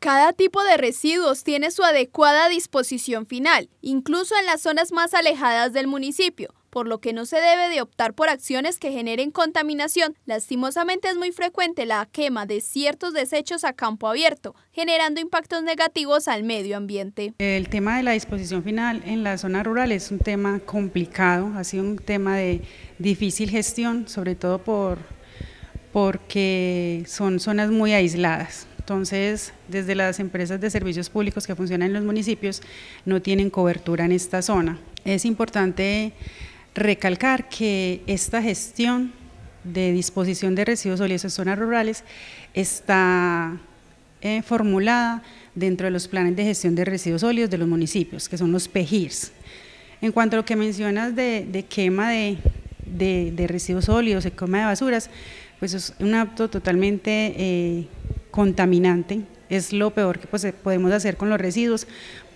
Cada tipo de residuos tiene su adecuada disposición final, incluso en las zonas más alejadas del municipio, por lo que no se debe de optar por acciones que generen contaminación. Lastimosamente es muy frecuente la quema de ciertos desechos a campo abierto, generando impactos negativos al medio ambiente. El tema de la disposición final en la zona rural es un tema complicado, ha sido un tema de difícil gestión, sobre todo por, porque son zonas muy aisladas entonces, desde las empresas de servicios públicos que funcionan en los municipios, no tienen cobertura en esta zona. Es importante recalcar que esta gestión de disposición de residuos sólidos en zonas rurales está eh, formulada dentro de los planes de gestión de residuos sólidos de los municipios, que son los PEGIRS. En cuanto a lo que mencionas de, quema de, residuos sólidos, de quema de basuras, pues es un acto totalmente eh, contaminante. Es lo peor que pues, podemos hacer con los residuos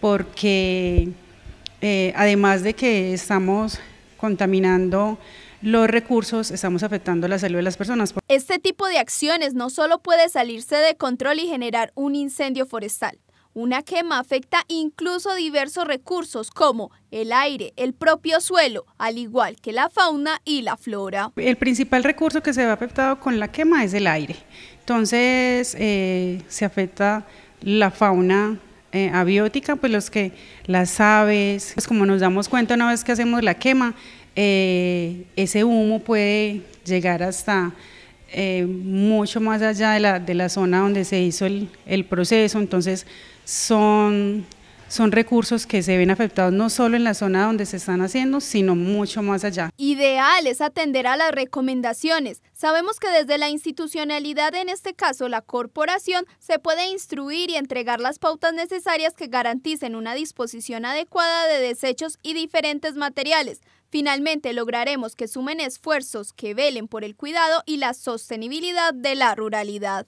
porque eh, además de que estamos contaminando los recursos, estamos afectando la salud de las personas. Este tipo de acciones no solo puede salirse de control y generar un incendio forestal, una quema afecta incluso diversos recursos como el aire, el propio suelo, al igual que la fauna y la flora. El principal recurso que se ve afectado con la quema es el aire. Entonces eh, se afecta la fauna eh, abiótica, pues los que las aves, pues como nos damos cuenta una vez que hacemos la quema, eh, ese humo puede llegar hasta eh, mucho más allá de la, de la, zona donde se hizo el, el proceso, entonces son, son recursos que se ven afectados no solo en la zona donde se están haciendo, sino mucho más allá. Ideal es atender a las recomendaciones Sabemos que desde la institucionalidad, en este caso la corporación, se puede instruir y entregar las pautas necesarias que garanticen una disposición adecuada de desechos y diferentes materiales. Finalmente lograremos que sumen esfuerzos que velen por el cuidado y la sostenibilidad de la ruralidad.